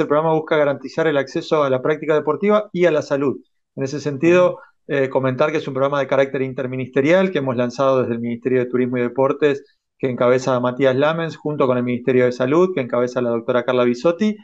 el este programa busca garantizar el acceso a la práctica deportiva y a la salud. En ese sentido, eh, comentar que es un programa de carácter interministerial que hemos lanzado desde el Ministerio de Turismo y Deportes, que encabeza Matías Lamens, junto con el Ministerio de Salud, que encabeza la doctora Carla Bisotti.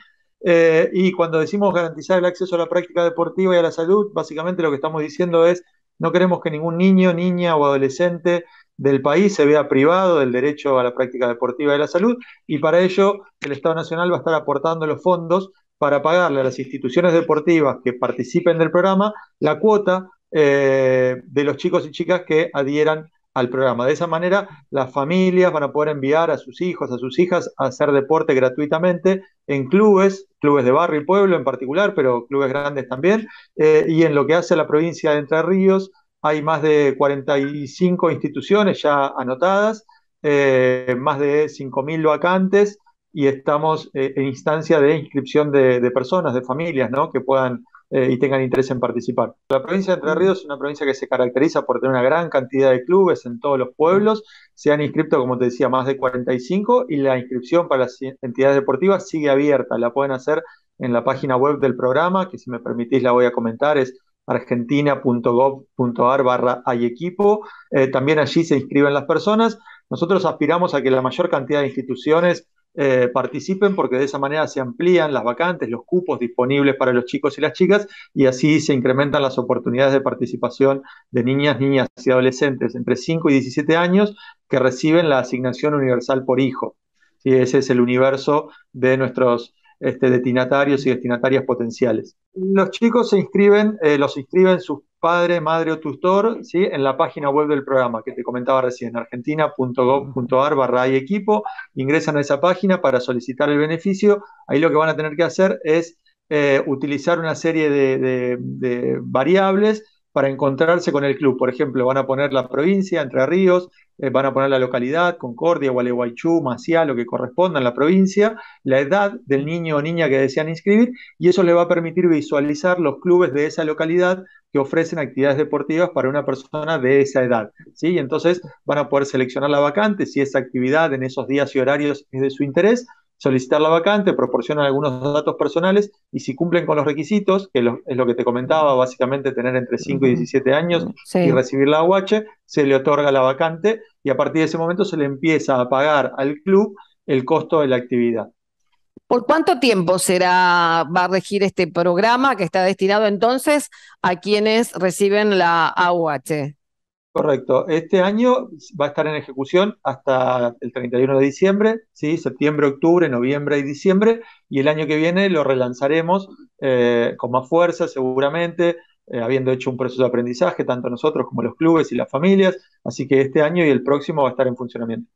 Eh, y cuando decimos garantizar el acceso a la práctica deportiva y a la salud, básicamente lo que estamos diciendo es no queremos que ningún niño, niña o adolescente del país se vea privado del derecho a la práctica deportiva de la salud y para ello el Estado Nacional va a estar aportando los fondos para pagarle a las instituciones deportivas que participen del programa la cuota eh, de los chicos y chicas que adhieran al programa. De esa manera, las familias van a poder enviar a sus hijos, a sus hijas a hacer deporte gratuitamente en clubes, clubes de barrio y pueblo en particular, pero clubes grandes también, eh, y en lo que hace la provincia de Entre Ríos, hay más de 45 instituciones ya anotadas, eh, más de 5.000 vacantes y estamos eh, en instancia de inscripción de, personas, de familias, ¿no? Que puedan eh, y tengan interés en participar. La provincia de Entre Ríos es una provincia que se caracteriza por tener una gran cantidad de clubes en todos los pueblos. Se han inscrito, como te decía, más de 45 y la inscripción para las entidades deportivas sigue abierta. La pueden hacer en la página web del programa, que si me permitís la voy a comentar, es argentina.gov.ar barra hay equipo. Eh, también allí se inscriben las personas. Nosotros aspiramos a que la mayor cantidad de instituciones eh, participen porque de esa manera se amplían las vacantes, los cupos disponibles para los chicos y las chicas y así se incrementan las oportunidades de participación de niñas, niñas y adolescentes entre 5 y 17 años que reciben la asignación universal por hijo. ese es el universo de nuestros este, destinatarios y destinatarias potenciales. Los chicos se inscriben, eh, los inscriben sus padres, madre o tutor, ¿sí? en la página web del programa que te comentaba recién, argentina.gov.ar barra y equipo, ingresan a esa página para solicitar el beneficio, ahí lo que van a tener que hacer es eh, utilizar una serie de variables para encontrarse con el club. Por ejemplo, van a poner la provincia, Entre Ríos, eh, van a poner la localidad, Concordia, Gualeguaychú, Maciá, lo que corresponda en la provincia, la edad del niño o niña que desean inscribir, y eso le va a permitir visualizar los clubes de esa localidad que ofrecen actividades deportivas para una persona de esa edad. ¿sí? entonces van a poder seleccionar la vacante, si esa actividad en esos días y horarios es de su interés, solicitar la vacante, proporcionan algunos datos personales y si cumplen con los requisitos, que es lo que te comentaba, básicamente tener entre 5 y 17 años y recibir la AUH, se le otorga la vacante y a partir de ese momento se le empieza a pagar al club el costo de la actividad. ¿Por cuánto tiempo será, va a regir este programa que está destinado entonces a quienes reciben la AUH? Correcto. Este año va a estar en ejecución hasta el 31 de diciembre, ¿sí? septiembre, octubre, noviembre y diciembre, y el año que viene lo relanzaremos eh, con más fuerza seguramente, eh, habiendo hecho un proceso de aprendizaje, tanto nosotros como los clubes y las familias, así que este año y el próximo va a estar en funcionamiento.